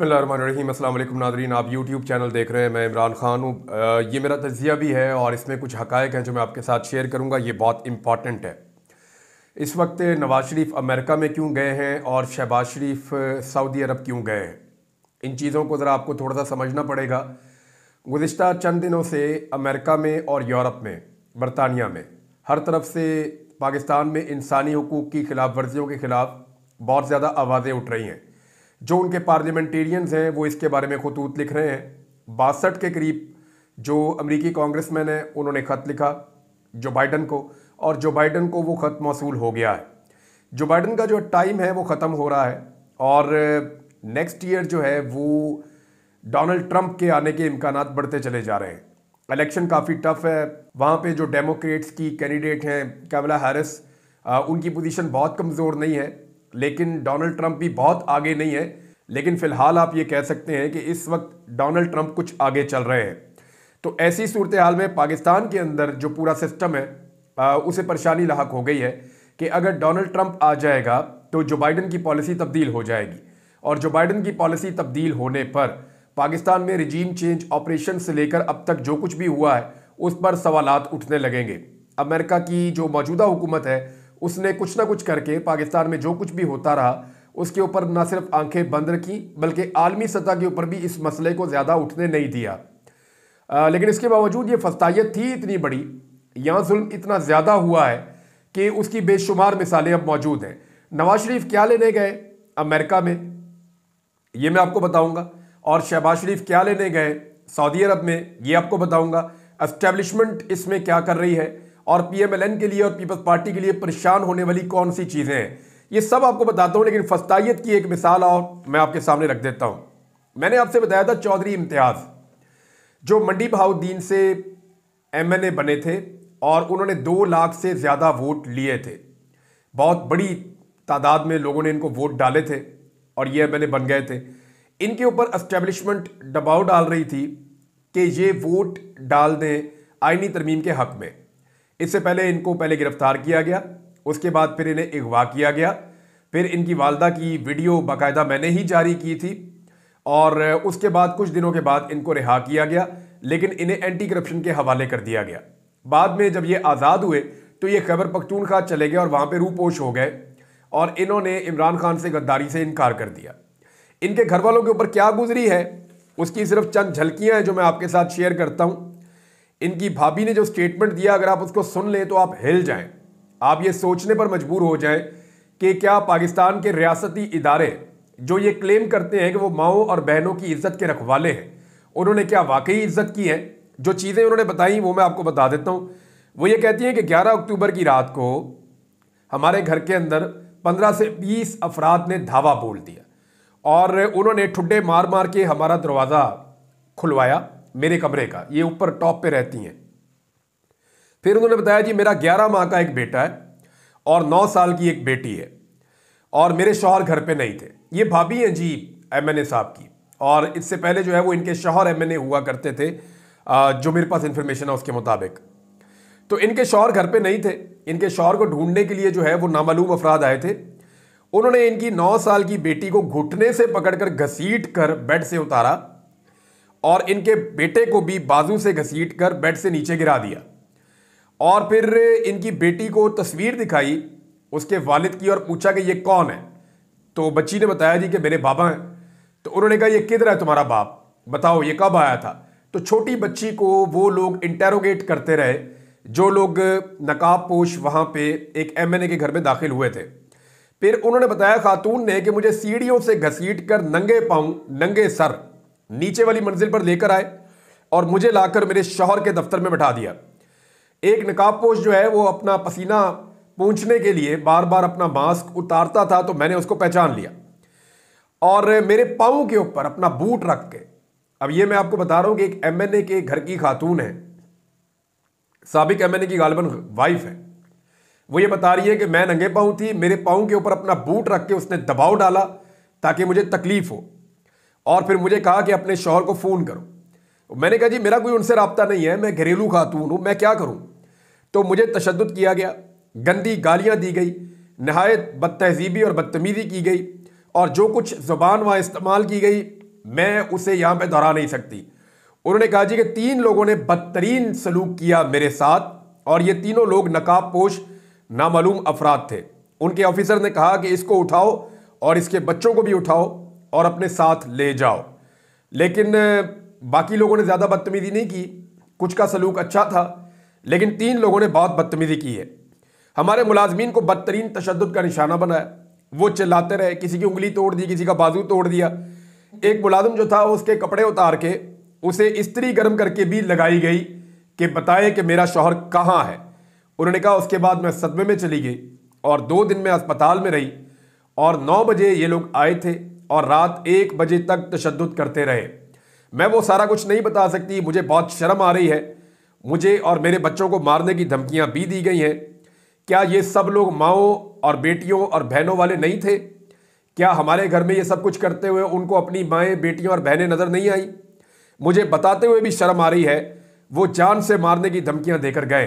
बसमिलकुम नादरीन आप YouTube channel देख रहे हैं मैं इमरान ख़ान हूँ ये मेरा तजिया भी है और इसमें कुछ हकायक हैं जो मैं आपके साथ शेयर करूँगा ये बहुत इम्पॉर्टेंट है इस वक्त नवाज शरीफ अमेरिका में क्यों गए हैं और शहबाज शरीफ सऊदी अरब क्यों गए हैं इन चीज़ों को ज़रा आपको थोड़ा सा समझना पड़ेगा गुज्त चंद दिनों से अमेरिका में और यूरोप में बरतानिया में हर तरफ से पाकिस्तान में इंसानी हकूक़ की खिलाफ वर्जियों के ख़िलाफ़ बहुत ज़्यादा आवाज़ें उठ रही हैं जो उनके पार्लियामेंटेरियंस हैं वो इसके बारे में खतूत लिख रहे हैं बासठ के करीब जो अमरीकी कांग्रेस मैन है उन्होंने ख़त लिखा जो बाइडन को और जो बाइडन को वो ख़त मौसू हो गया है जो बाइडन का जो टाइम है वो ख़त्म हो रहा है और नेक्स्ट ईयर जो है वो डोनाल्ड ट्रंप के आने के इम्कान बढ़ते चले जा रहे हैं इलेक्शन काफ़ी टफ है वहाँ पे जो डेमोक्रेट्स की कैंडिडेट हैं कैमला हैरिस उनकी पोजीशन बहुत कमज़ोर नहीं है लेकिन डोनाल्ड ट्रंप भी बहुत आगे नहीं है लेकिन फिलहाल आप ये कह सकते हैं कि इस वक्त डोनाल्ड ट्रंप कुछ आगे चल रहे हैं तो ऐसी सूरत हाल में पाकिस्तान के अंदर जो पूरा सिस्टम है आ, उसे परेशानी लाक हो गई है कि अगर डोनाल्ड ट्रंप आ जाएगा तो जो बाइडन की पॉलिसी तब्दील हो जाएगी और जो बाइडन की पॉलिसी तब्दील होने पर पाकिस्तान में रिजीम चेंज ऑपरेशन से लेकर अब तक जो कुछ भी हुआ है उस पर सवाल उठने लगेंगे अमेरिका की जो मौजूदा हुकूमत है उसने कुछ ना कुछ करके पाकिस्तान में जो कुछ भी होता रहा उसके ऊपर ना सिर्फ आंखें बंद रखी बल्कि आलमी सतह के ऊपर भी इस मसले को ज़्यादा उठने नहीं दिया आ, लेकिन इसके बावजूद ये फस्ताइत थी इतनी बड़ी यहाँ जुल्म इतना ज़्यादा हुआ है कि उसकी बेशुमार मिसालें अब मौजूद हैं नवाज शरीफ क्या लेने गए अमेरिका में ये मैं आपको बताऊँगा और शहबाज शरीफ क्या लेने गए सऊदी अरब में ये आपको बताऊँगा इस्टेब्लिशमेंट इसमें क्या कर रही है और पी एम एल एन के लिए और पीपल्स पार्टी के लिए परेशान होने वाली कौन सी चीज़ें हैं ये सब आपको बताता हूँ लेकिन फस्तायत की एक मिसाल और मैं आपके सामने रख देता हूँ मैंने आपसे बताया था चौधरी इम्तियाज़ जो मंडी बहाउद्दीन से एमएलए बने थे और उन्होंने दो लाख से ज़्यादा वोट लिए थे बहुत बड़ी तादाद में लोगों ने इनको वोट डाले थे और ये एम बन गए थे इनके ऊपर इस्टेब्लिशमेंट दबाव डाल रही थी कि ये वोट डाल दें आइनी तरमीम के हक़ में इससे पहले इनको पहले गिरफ़्तार किया गया उसके बाद फिर इन्हें अगवा किया गया फिर इनकी वालदा की वीडियो बाकायदा मैंने ही जारी की थी और उसके बाद कुछ दिनों के बाद इनको रिहा किया गया लेकिन इन्हें एंटी करप्शन के हवाले कर दिया गया बाद में जब ये आज़ाद हुए तो ये खैबर पखतूनखा चले गए और वहाँ पर रूपोश हो गए और इन्होंने इमरान खान से गद्दारी से इनकार कर दिया इनके घर वालों के ऊपर क्या गुजरी है उसकी सिर्फ चंद झलकियाँ हैं जो मैं आपके साथ शेयर करता हूँ इनकी भाभी ने जो स्टेटमेंट दिया अगर आप उसको सुन लें तो आप हिल जाएँ आप ये सोचने पर मजबूर हो जाएं कि क्या पाकिस्तान के रियासती इदारे जो ये क्लेम करते हैं कि वो माओ और बहनों की इज्जत के रखवाले हैं उन्होंने क्या वाकई इज्जत की है जो चीज़ें उन्होंने बताई वो मैं आपको बता देता हूँ वो ये कहती हैं कि 11 अक्टूबर की रात को हमारे घर के अंदर 15 से 20 अफराद ने धावा बोल दिया और उन्होंने ठुड्डे मार मार के हमारा दरवाज़ा खुलवाया मेरे कमरे का ये ऊपर टॉप पे रहती हैं फिर उन्होंने बताया जी मेरा ग्यारह माह का एक बेटा है और नौ साल की एक बेटी है और मेरे शोहर घर पे नहीं थे ये भाभी हैं जी ए साहब की और इससे पहले जो है वो इनके शोहर ए हुआ करते थे जो मेरे पास इन्फॉर्मेशन है उसके मुताबिक तो इनके शोहर घर पे नहीं थे इनके शोहर को ढूंढने के लिए जो है वो नामालूम अफराद आए थे उन्होंने इनकी नौ साल की बेटी को घुटने से पकड़कर घसीट कर बेड से उतारा और इनके बेटे को भी बाजू से घसीट कर बेड से नीचे गिरा दिया और फिर इनकी बेटी को तस्वीर दिखाई उसके वालिद की और पूछा कि ये कौन है तो बच्ची ने बताया जी कि मेरे बाबा हैं तो उन्होंने कहा ये किधर है तुम्हारा बाप बताओ ये कब आया था तो छोटी बच्ची को वो लोग इंटेरोगेट करते रहे जो लोग नकाब पोश वहाँ पर एक एम के घर में दाखिल हुए थे फिर उन्होंने बताया खातून ने कि मुझे सीढ़ियों से घसीट कर नंगे पाऊँ नंगे सर नीचे वाली मंजिल पर लेकर आए और मुझे लाकर मेरे शोहर के दफ्तर में बैठा दिया एक नकाबपोश जो है वो अपना पसीना पूछने के लिए बार बार अपना मास्क उतारता था तो मैंने उसको पहचान लिया और मेरे पाँव के ऊपर अपना बूट रख के अब ये मैं आपको बता रहा हूँ कि एक एम के घर की खातून है सबक एम की गालबन वाइफ है वो ये बता रही है कि मैं नंगे पाँव थी मेरे पाँव के ऊपर अपना बूट रख के उसने दबाव डाला ताकि मुझे तकलीफ़ हो और फिर मुझे कहा कि अपने शोहर को फ़ोन करो मैंने कहा जी मेरा कोई उनसे रबता नहीं है मैं घरेलू खातून हूँ मैं क्या करूँ तो मुझे तशद किया गया गंदी गालियाँ दी गई नहायत बद तहजीबी और बदतमीज़ी की गई और जो कुछ ज़ुबान वहाँ इस्तेमाल की गई मैं उसे यहाँ पर दोहरा नहीं सकती उन्होंने कहा जी कि तीन लोगों ने बदतरीन सलूक किया मेरे साथ और ये तीनों लोग नकाब पोश नामूम अफराद थे उनके ऑफिसर ने कहा कि इसको उठाओ और इसके बच्चों को भी उठाओ और अपने साथ ले जाओ लेकिन बाकी लोगों ने ज़्यादा बदतमीज़ी नहीं की कुछ का सलूक अच्छा था लेकिन तीन लोगों ने बहुत बदतमीजी की है हमारे मुलाजमीन को बदतरीन तशद का निशाना बनाया वो चिल्लाते रहे किसी की उंगली तोड़ दी किसी का बाजू तोड़ दिया एक मुलाजम जो था उसके कपड़े उतार के उसे इस्त्री गर्म करके भी लगाई गई कि बताए कि मेरा शोहर कहाँ है उन्होंने कहा उसके बाद मैं सदमे में चली गई और दो दिन में अस्पताल में रही और नौ बजे ये लोग आए थे और रात एक बजे तक तशद करते रहे मैं वो सारा कुछ नहीं बता सकती मुझे बहुत शर्म आ रही है मुझे और मेरे बच्चों को मारने की धमकियां भी दी गई हैं क्या ये सब लोग माओं और बेटियों और बहनों वाले नहीं थे क्या हमारे घर में ये सब कुछ करते हुए उनको अपनी माएँ बेटियों और बहनें नज़र नहीं आई मुझे बताते हुए भी शर्म आ रही है वो जान से मारने की धमकियां देकर गए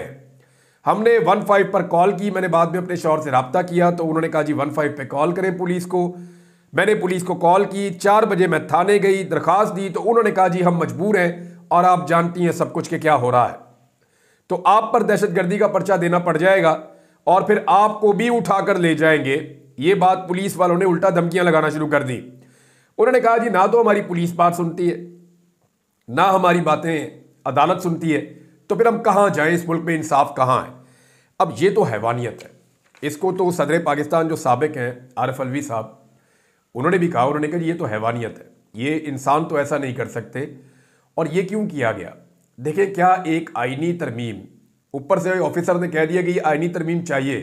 हमने वन फाइव पर कॉल की मैंने बाद में अपने शोर से रबता किया तो उन्होंने कहा जी वन फाइव पर कॉल करें पुलिस को मैंने पुलिस को कॉल की चार बजे मैं थाने गई दरख्वास्त दी तो उन्होंने कहा जी हम मजबूर हैं और आप जानती हैं सब कुछ के क्या हो रहा है तो आप पर दहशतगर्दी का पर्चा देना पड़ जाएगा और फिर आपको भी उठाकर ले जाएंगे ये बात पुलिस वालों ने उल्टा धमकियां लगाना शुरू कर दी उन्होंने कहा जी ना तो हमारी पुलिस बात सुनती है ना हमारी बातें अदालत सुनती है तो फिर हम कहाँ जाएं इस मुल्क में इंसाफ कहाँ है अब ये तो हैवानियत है इसको तो सदर पाकिस्तान जो सबक हैं आरफ अलवी साहब उन्होंने भी कहा उन्होंने कहा ये तो हैवानियत है ये इंसान तो ऐसा नहीं कर सकते और ये क्यों किया गया देखें क्या एक आइनी तरमीम ऊपर से ऑफिसर ने कह दिया कि ये आइनी तरमीम चाहिए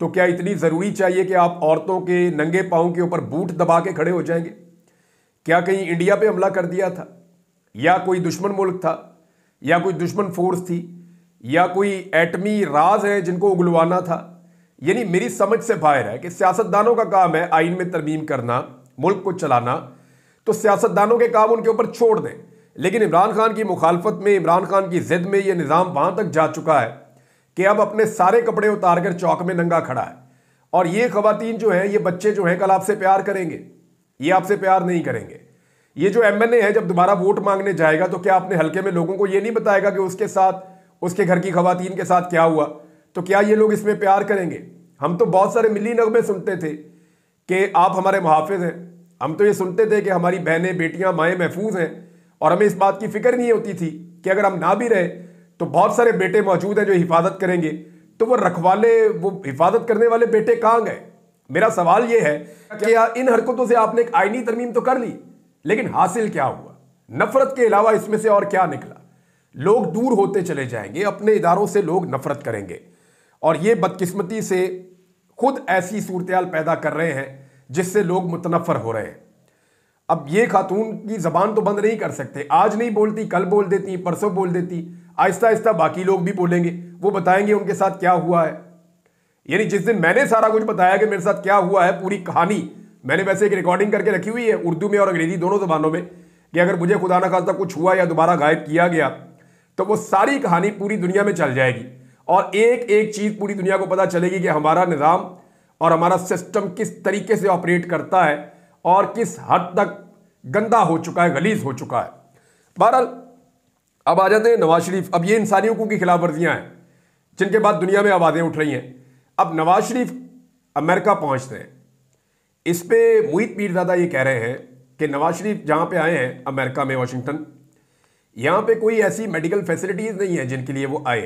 तो क्या इतनी ज़रूरी चाहिए कि आप औरतों के नंगे पाँव के ऊपर बूट दबा के खड़े हो जाएंगे क्या कहीं इंडिया पे हमला कर दिया था या कोई दुश्मन मुल्क था या कोई दुश्मन फोर्स थी या कोई एटमी राज है जिनको उगलवाना था यानी मेरी समझ से बाहर है कि सियासतदानों का काम है आइन में तरमीम करना मुल्क को चलाना तो सियासतदानों के काम उनके ऊपर छोड़ दें लेकिन इमरान खान की मुखालफत में इमरान खान की ज़िद में ये निज़ाम वहाँ तक जा चुका है कि अब अपने सारे कपड़े उतार कर चौक में नंगा खड़ा है और ये ख़वातीन जो हैं ये बच्चे जो हैं कल आपसे प्यार करेंगे ये आपसे प्यार नहीं करेंगे ये जो एम है जब दोबारा वोट मांगने जाएगा तो क्या अपने हल्के में लोगों को ये नहीं बताएगा कि उसके साथ उसके घर की खवतिन के साथ क्या हुआ तो क्या ये लोग इसमें प्यार करेंगे हम तो बहुत सारे मिली नगमे सुनते थे कि आप हमारे मुहाफ़ हैं हम तो ये सुनते थे कि हमारी बहनें बेटियाँ माएँ महफूज हैं और हमें इस बात की फिक्र नहीं होती थी कि अगर हम ना भी रहे तो बहुत सारे बेटे मौजूद हैं जो हिफाजत करेंगे तो वो रखवाले वो हिफाजत करने वाले बेटे कहाँ गए मेरा सवाल ये है कि हाँ, इन हरकतों से आपने एक आइनी तरमीम तो कर ली लेकिन हासिल क्या हुआ नफरत के अलावा इसमें से और क्या निकला लोग दूर होते चले जाएंगे अपने इदारों से लोग नफरत करेंगे और ये बदकिस्मती से खुद ऐसी सूरत पैदा कर रहे हैं जिससे लोग मुतनफ़र हो रहे हैं अब ये खातून की जबान तो बंद नहीं कर सकते आज नहीं बोलती कल बोल देती परसों बोल देती आहिस्ता आहिस्ता बाकी लोग भी बोलेंगे वो बताएंगे उनके साथ क्या हुआ है यानी जिस दिन मैंने सारा कुछ बताया कि मेरे साथ क्या हुआ है पूरी कहानी मैंने वैसे एक रिकॉर्डिंग करके रखी हुई है उर्दू में और अंग्रेजी दोनों जबानों में कि अगर मुझे खुदा ना खासा कुछ हुआ या दोबारा गायब किया गया तो वो सारी कहानी पूरी दुनिया में चल जाएगी और एक एक चीज़ पूरी दुनिया को पता चलेगी कि हमारा निज़ाम और हमारा सिस्टम किस तरीके से ऑपरेट करता है और किस हद तक गंदा हो चुका है गलीज हो चुका है बहरहाल अब आ जाते हैं नवाज शरीफ अब ये इंसानी हकूक की खिलाफ वर्जियाँ हैं जिनके बाद दुनिया में आवाज़ें उठ रही हैं अब नवाज शरीफ अमेरिका पहुँचते हैं इस पर मुहित पीरदादा ये कह रहे हैं कि नवाज शरीफ जहाँ पे आए हैं अमेरिका में वाशिंगटन यहाँ पे कोई ऐसी मेडिकल फैसिलिटीज़ नहीं है जिनके लिए वो आए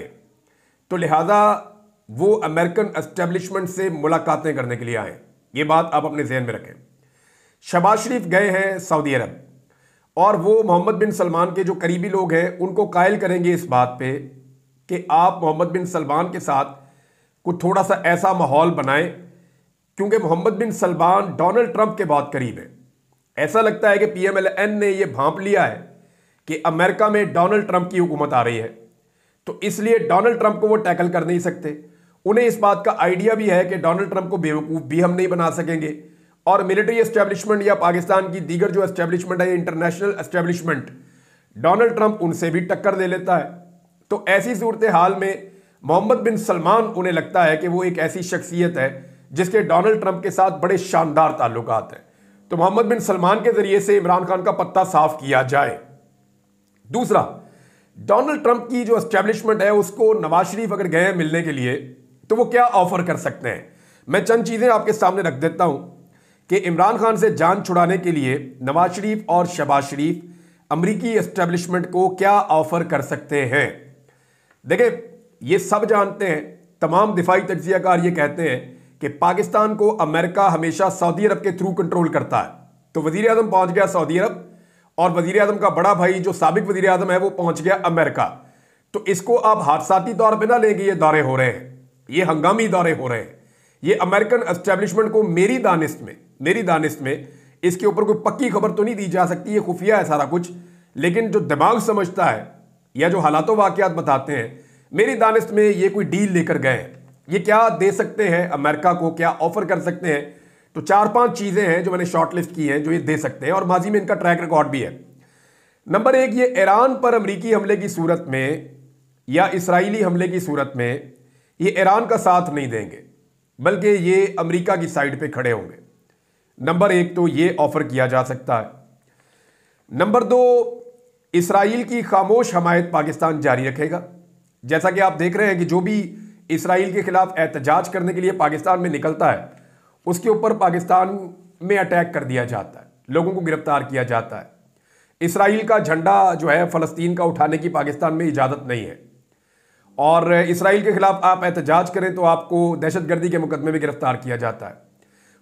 तो लिहाजा वो अमेरिकन एस्टेब्लिशमेंट से मुलाकातें करने के लिए आए ये बात आप अपने जहन में रखें शबाज शरीफ गए हैं सऊदी अरब और वो मोहम्मद बिन सलमान के जो करीबी लोग हैं उनको कायल करेंगे इस बात पे कि आप मोहम्मद बिन सलमान के साथ कुछ थोड़ा सा ऐसा माहौल बनाएं क्योंकि Mohammed bin Salman Donald Trump के बहुत करीब है ऐसा लगता है कि पीएमएलएन ने यह भांप लिया है कि अमेरिका में डोनाल्ड ट्रंप की हुकूमत आ रही है तो इसलिए डोनाल्ड ट्रंप को वो टैकल कर नहीं सकते उन्हें इस बात का आइडिया भी है कि डोनाल्ड ट्रंप को बेवकूफ़ भी हम नहीं बना सकेंगे और मिलिट्री एस्टेब्लिशमेंट या पाकिस्तान की दीगर जो एस्टेब्लिशमेंट है इंटरनेशनल एस्टेब्लिशमेंट डोनाल्ड ट्रंप उनसे भी टक्कर दे लेता है तो ऐसी सूरत हाल में मोहम्मद बिन सलमान उन्हें लगता है कि वो एक ऐसी शख्सियत है जिसके डोनाल्ड ट्रंप के साथ बड़े शानदार ताल्लुक हैं तो मोहम्मद बिन सलमान के ज़रिए से इमरान खान का पत्ता साफ किया जाए दूसरा डोनाल्ड ट्रंप की जो एस्टेब्लिशमेंट है उसको नवाज शरीफ अगर गए मिलने के लिए तो वो क्या ऑफर कर सकते हैं मैं चंद चीज़ें आपके सामने रख देता हूँ कि इमरान खान से जान छुड़ाने के लिए नवाज शरीफ और शबाज शरीफ अमरीकी इस्टेब्लिशमेंट को क्या ऑफर कर सकते हैं देखिए ये सब जानते हैं तमाम दिफाई तजियाकार ये कहते हैं कि पाकिस्तान को अमेरिका हमेशा सऊदी अरब के थ्रू कंट्रोल करता है तो वजीर अजम पहुंच गया सऊदी अरब और वजीर अजम का बड़ा भाई जो सबक वजीर अजम है वो पहुंच गया अमेरिका तो इसको आप हादसाती तौर पर ना लेंगे ये दौरे हो रहे हैं ये हंगामी दौरे हो रहे हैं ये अमेरिकन एस्टेब्लिशमेंट को मेरी दानिस्त में मेरी दानिश में इसके ऊपर कोई पक्की खबर तो नहीं दी जा सकती ये खुफिया है सारा कुछ लेकिन जो दिमाग समझता है या जो हालातों वाकयात बताते हैं मेरी दानिश में ये कोई डील लेकर गए हैं ये क्या दे सकते हैं अमेरिका को क्या ऑफ़र कर सकते हैं तो चार पांच चीज़ें हैं जो मैंने शॉर्ट लिस्ट की हैं जो ये दे सकते हैं और माजी में इनका ट्रैक रिकॉर्ड भी है नंबर एक ये ईरान पर अमरीकी हमले की सूरत में या इसराइली हमले की सूरत में ये ईरान का साथ नहीं देंगे बल्कि ये अमरीका की साइड पर खड़े होंगे नंबर एक तो ये ऑफ़र किया जा सकता है नंबर दो इसराइल की खामोश हमायत पाकिस्तान जारी रखेगा जैसा कि आप देख रहे हैं कि जो भी इसराइल के ख़िलाफ़ एहतजाज करने के लिए पाकिस्तान में निकलता है उसके ऊपर पाकिस्तान में अटैक कर दिया जाता है लोगों को गिरफ्तार किया जाता है इसराइल का झंडा जो है फ़लस्तीन का उठाने की पाकिस्तान में इजाज़त नहीं है और इसराइल के ख़िलाफ़ आप एहतजाज करें तो आपको दहशत गर्दी के मुकदमे में गिरफ़्तार किया जाता है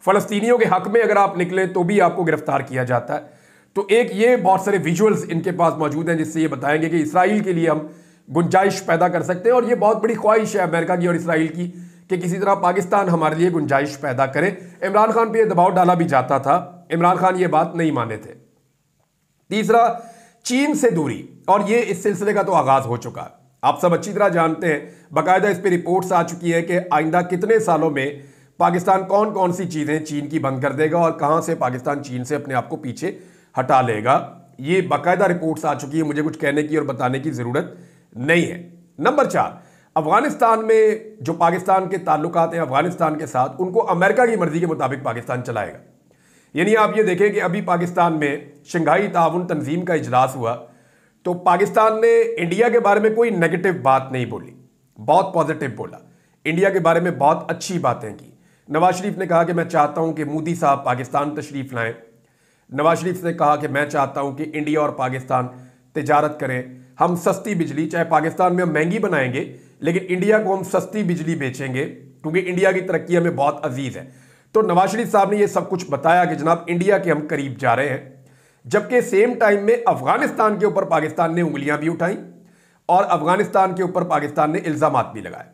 फ़लस्तीनियों के हक में अगर आप निकले तो भी आपको गिरफ्तार किया जाता है तो एक ये बहुत सारे विजुअल्स इनके पास मौजूद हैं जिससे ये बताएंगे कि इसराइल के लिए हम गुंजाइश पैदा कर सकते हैं और ये बहुत बड़ी ख्वाहिश है अमेरिका की और इसराइल की कि किसी तरह पाकिस्तान हमारे लिए गुंजाइश पैदा करे इमरान खान पर यह दबाव डाला भी जाता था इमरान खान ये बात नहीं माने थे तीसरा चीन से दूरी और ये इस सिलसिले का तो आगाज़ हो चुका है आप सब अच्छी तरह जानते हैं बाकायदा इस पर रिपोर्ट्स आ चुकी है कि आइंदा कितने सालों में पाकिस्तान कौन कौन सी चीज़ें चीन की बंद कर देगा और कहाँ से पाकिस्तान चीन से अपने आप को पीछे हटा लेगा ये बाकायदा रिपोर्ट्स आ चुकी है मुझे कुछ कहने की और बताने की ज़रूरत नहीं है नंबर चार अफगानिस्तान में जो पाकिस्तान के ताल्लुक हैं अफगानिस्तान के साथ उनको अमेरिका की मर्जी के मुताबिक पाकिस्तान चलाएगा यानी आप ये देखें कि अभी पाकिस्तान में शंघाई ताउन तंजीम का इजलास हुआ तो पाकिस्तान ने इंडिया के बारे में कोई नेगेटिव बात नहीं बोली बहुत पॉजिटिव बोला इंडिया के बारे में बहुत अच्छी बातें की नवाज शरीफ ने कहा कि मैं चाहता हूं कि मोदी साहब पाकिस्तान तशरीफ़ लाएं नवाज शरीफ ने कहा कि मैं चाहता हूं कि इंडिया और पाकिस्तान तजारत करें हम सस्ती बिजली चाहे पाकिस्तान में हम महंगी बनाएंगे लेकिन इंडिया को हम सस्ती बिजली बेचेंगे क्योंकि इंडिया की तरक्की हमें बहुत अजीज़ है तो नवाज शरीफ साहब ने यह सब कुछ बताया कि जनाब इंडिया के हम करीब जा रहे हैं जबकि सेम टाइम में अफगानिस्तान के ऊपर पाकिस्तान ने उंगलियां भी उठाई और अफगानिस्तान के ऊपर पाकिस्तान ने इल्ज़ाम भी लगाए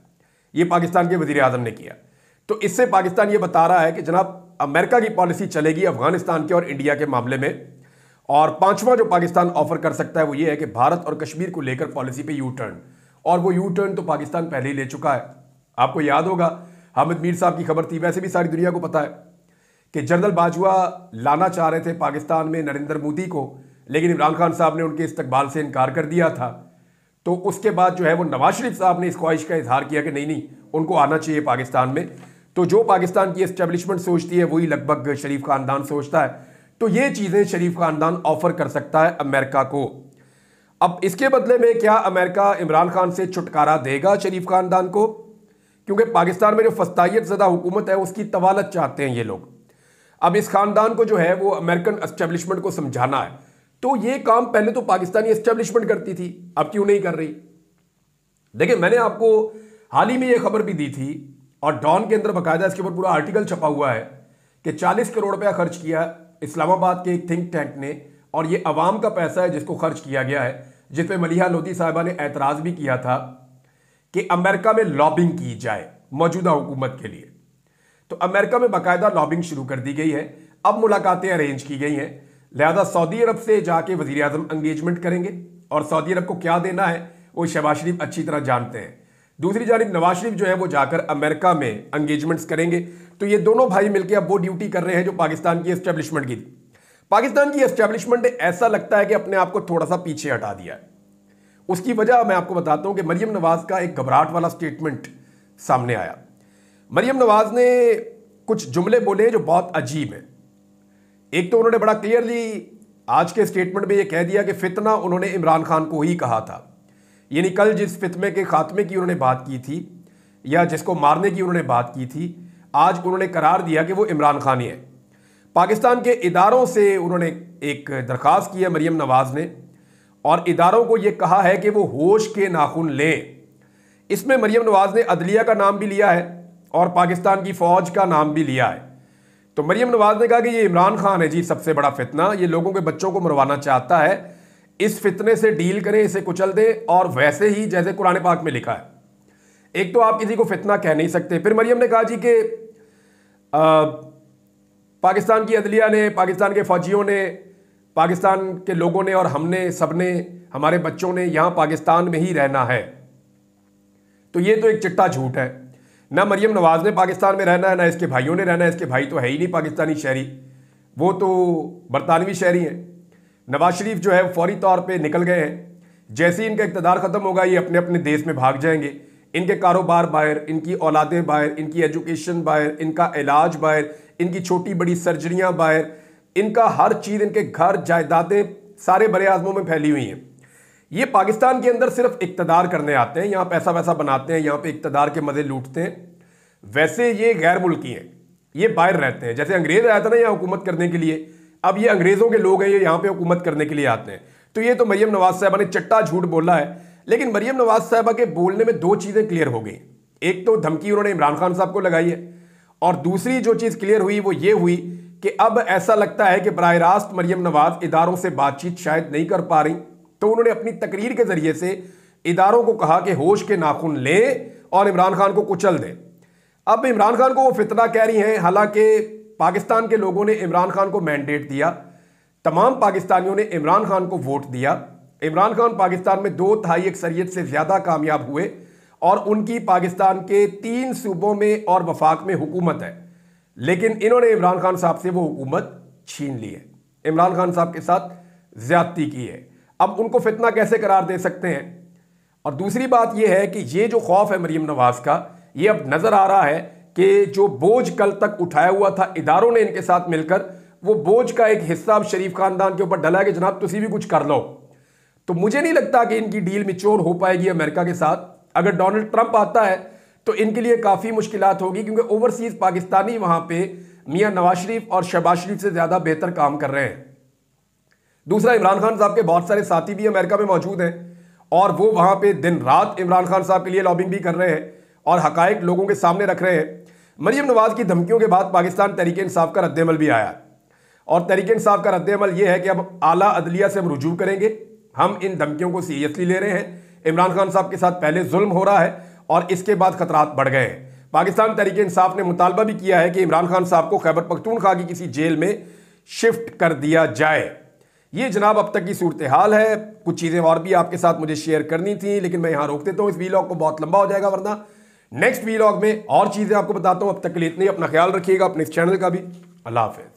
ये पाकिस्तान के वजीर अजम ने किया तो इससे पाकिस्तान ये बता रहा है कि जनाब अमेरिका की पॉलिसी चलेगी अफगानिस्तान के और इंडिया के मामले में और पांचवा जो पाकिस्तान ऑफर कर सकता है वो ये है कि भारत और कश्मीर को लेकर पॉलिसी पे यू टर्न और वो यू टर्न तो पाकिस्तान पहले ही ले चुका है आपको याद होगा हामिद मीर साहब की खबर थी वैसे भी सारी दुनिया को पता है कि जनरल बाजवा लाना चाह रहे थे पाकिस्तान में नरेंद्र मोदी को लेकिन इमरान खान साहब ने उनके इस्तकबाल से इनकार कर दिया था तो उसके बाद जो है वो नवाज शरीफ साहब ने इस ख्वाहिश का इजहार किया कि नहीं नहीं उनको आना चाहिए पाकिस्तान में तो जो पाकिस्तान की एस्टेब्लिशमेंट सोचती है वही लगभग शरीफ खानदान सोचता है तो ये चीज़ें शरीफ खानदान ऑफर कर सकता है अमेरिका को अब इसके बदले में क्या अमेरिका इमरान खान से छुटकारा देगा शरीफ खानदान को क्योंकि पाकिस्तान में जो फस्तायत ज़दा हुकूमत है उसकी तवालत चाहते हैं ये लोग अब इस खानदान को जो है वो अमेरिकन इस्टेब्लिशमेंट को समझाना है तो ये काम पहले तो पाकिस्तानी इस्टेब्लिशमेंट करती थी अब क्यों नहीं कर रही देखिए मैंने आपको हाल ही में ये खबर भी दी थी और डॉन के अंदर बाकायदा इसके ऊपर पूरा आर्टिकल छपा हुआ है कि 40 करोड़ रुपया खर्च किया इस्लामाबाद के एक थिंक टैंक ने और ये अवाम का पैसा है जिसको खर्च किया गया है जिसपे मलिहा लोधी साहिबा ने एतराज़ भी किया था कि अमेरिका में लॉबिंग की जाए मौजूदा हुकूमत के लिए तो अमेरिका में बाकायदा लॉबिंग शुरू कर दी गई है अब मुलाकातें अरेंज की गई हैं लिहाजा सऊदी अरब से जाके वजी अजम करेंगे और सऊदी अरब को क्या देना है वो शहबाज शरीफ अच्छी तरह जानते हैं दूसरी जानब नवाज शरीफ जो है वो जाकर अमेरिका में अंगेजमेंट्स करेंगे तो ये दोनों भाई मिलकर अब वो ड्यूटी कर रहे हैं जो पाकिस्तान की इस्टेब्लिशमेंट की थी पाकिस्तान की एस्टैब्लिशमेंट ने ऐसा लगता है कि अपने आप को थोड़ा सा पीछे हटा दिया है उसकी वजह मैं आपको बताता हूं कि मरियम नवाज का एक घबराहट वाला स्टेटमेंट सामने आया मरियम नवाज ने कुछ जुमले बोले जो बहुत अजीब हैं एक तो उन्होंने बड़ा क्लियरली आज के स्टेटमेंट में यह कह दिया कि फितना उन्होंने इमरान खान को ही कहा था यानी कल जिस फितमे के खात्मे की उन्होंने बात की थी या जिसको मारने की उन्होंने बात की थी आज उन्होंने करार दिया कि वो इमरान खान ही है पाकिस्तान के इदारों से उन्होंने एक दरख्वास्त की है मरीम नवाज़ ने और इदारों को ये कहा है कि वो होश के नाखून लें इसमें मरीम नवाज़ ने अदलिया का नाम भी लिया है और पाकिस्तान की फ़ौज का नाम भी लिया है तो मरीम नवाज़ ने कहा कि ये इमरान खान है जी सबसे बड़ा फितना ये लोगों के बच्चों को मरवाना चाहता है इस फितने से डील करें इसे कुचल दें और वैसे ही जैसे कुरान पाक में लिखा है एक तो आप किसी को फितना कह नहीं सकते फिर मरियम ने कहा जी कि पाकिस्तान की अदलिया ने पाकिस्तान के फ़ौजियों ने पाकिस्तान के लोगों ने और हमने सब ने हमारे बच्चों ने यहाँ पाकिस्तान में ही रहना है तो ये तो एक चिट्टा झूठ है ना मरियम नवाज़ ने पाकिस्तान में रहना है ना इसके भाइयों ने रहना है इसके भाई तो है ही नहीं पाकिस्तानी शहरी वो तो बरतानवी शहरी हैं नवाज शरीफ जो है फौरी तौर पर निकल गए हैं जैसे ही इनका इकतदार ख़त्म होगा ये अपने अपने देश में भाग जाएंगे इनके कारोबार बाहर इनकी औलादें बाहर इनकी एजुकेशन बाहर इनका इलाज बाहर इनकी छोटी बड़ी सर्जरियाँ बाहर इनका हर चीज़ इनके घर जायदादें सारे बड़े आजमों में फैली हुई हैं ये पाकिस्तान के अंदर सिर्फ इकतदार करने आते हैं यहाँ पैसा वैसा बनाते हैं यहाँ पे इकतदार के मज़े लूटते हैं वैसे ये गैर मुल्की हैं ये बाहर रहते हैं जैसे अंग्रेज़ आया था ना यहाँ हुकूमत करने के लिए अब ये अंग्रेज़ों के लोग हैं ये यहां पे हुकूमत करने के लिए आते हैं तो ये तो मरियम नवाज साहबा ने चट्टा झूठ बोला है लेकिन मरियम नवाज साहबा के बोलने में दो चीज़ें क्लियर हो गई एक तो धमकी उन्होंने इमरान खान साहब को लगाई है और दूसरी जो चीज़ क्लियर हुई वो ये हुई कि अब ऐसा लगता है कि बरह रास्त मरियम नवाज इदारों से बातचीत शायद नहीं कर पा रही तो उन्होंने अपनी तकरीर के ज़रिए से इदारों को कहा कि होश के नाखून लें और इमरान खान को कुचल दें अब इमरान खान को वो फितना कह रही हैं हालांकि पाकिस्तान के लोगों ने इमरान खान को मैंडेट दिया तमाम पाकिस्तानियों ने इमरान खान को वोट दिया इमरान खान पाकिस्तान में दो तहाई अक्सरियत से ज़्यादा कामयाब हुए और उनकी पाकिस्तान के तीन सूबों में और वफाक में हुकूमत है लेकिन इन्होंने इमरान खान साहब से वो हुकूमत छीन ली है इमरान खान साहब के साथ ज्यादती की है अब उनको फितना कैसे करार दे सकते हैं और दूसरी बात यह है कि ये जो खौफ है मरीम नवाज का ये अब नज़र आ रहा है कि जो बोझ कल तक उठाया हुआ था इदारों ने इनके साथ मिलकर वो बोझ का एक हिस्सा अब शरीफ खानदान के ऊपर डला है कि जनाब तुम भी कुछ कर लो तो मुझे नहीं लगता कि इनकी डील मिच्योर हो पाएगी अमेरिका के साथ अगर डोनाल्ड ट्रंप आता है तो इनके लिए काफ़ी मुश्किल होगी क्योंकि ओवरसीज़ पाकिस्तानी वहाँ पर मियाँ नवाज शरीफ और शहबाज शरीफ से ज़्यादा बेहतर काम कर रहे हैं दूसरा इमरान खान साहब के बहुत सारे साथी भी अमेरिका में मौजूद हैं और वो वहाँ पे दिन रात इमरान खान साहब के लिए लॉबिंग भी कर रहे हैं और हकायक लोगों के सामने रख रहे हैं मरीम नवाज की धमकियों के बाद पाकिस्तान तहरीक इंसाफ का रद्दमल भी आया और तहरीक इंसाफ का रद्दमल ये है कि अब आला अदलिया से हम रुजू करेंगे हम इन धमकियों को सीरियसली ले रहे हैं इमरान खान साहब के साथ पहले जुल्म हो रहा है और इसके बाद खतरात बढ़ गए हैं पाकिस्तान तहरीक इंसाफ ने मुतालबा भी किया है कि इमरान खान साहब को खैबर पख्तूनखा की किसी जेल में शिफ्ट कर दिया जाए ये जनाब अब तक की सूरत हाल है कुछ चीज़ें और भी आपके साथ मुझे शेयर करनी थी लेकिन मैं यहाँ रोक देता तो हूँ इस वीलॉग को बहुत लंबा हो जाएगा वरना नेक्स्ट वीलॉग में और चीज़ें आपको बताता हूँ अब तक के लिए इतनी अपना ख्याल रखिएगा अपने इस चैनल का भी अल्लाह हाफिज़